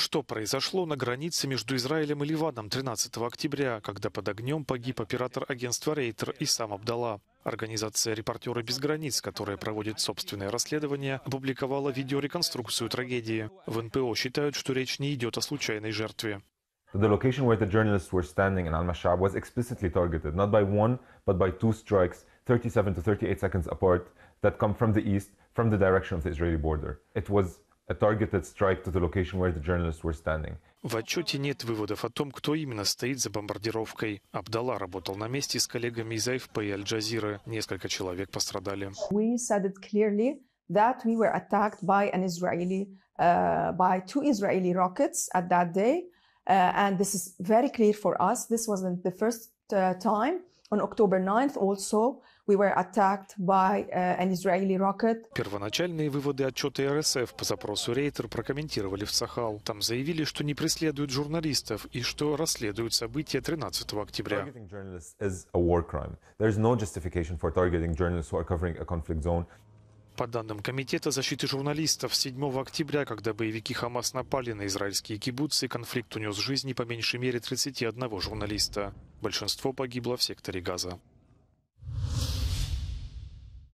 Что произошло на границе между Израилем и Ливаном 13 октября, когда под огнем погиб оператор агентства Рейтер и сам Абдала? Организация «Репортеры без границ», которая проводит собственное расследование, опубликовала видеореконструкцию трагедии. В НПО считают, что речь не идет о случайной жертве. The location where the journalists were standing in Al-Mashab was explicitly targeted, not by one, but by two strikes, 37 to 38 seconds apart, that come from the east, from the direction of the Israeli border. It was a targeted strike to the location where the journalists were standing. В отчете нет выводов о том, кто именно стоит за бомбардировкой. Абдалла работал на месте с коллегами из АФП и Аль-Джазиры. Несколько человек пострадали. We said it clearly that we were attacked by an Israeli, uh, by two Israeli rockets at that day. Uh, and this is very clear for us. This wasn't the first uh, time. On October 9th also, Uh, Первоначальные выводы отчета РСФ по запросу Рейтер прокомментировали в Сахал. Там заявили, что не преследуют журналистов и что расследуют события 13 октября. По данным Комитета защиты журналистов, 7 октября, когда боевики Хамас напали на израильские кибуцы, конфликт унес жизни по меньшей мере 31 журналиста. Большинство погибло в секторе Газа.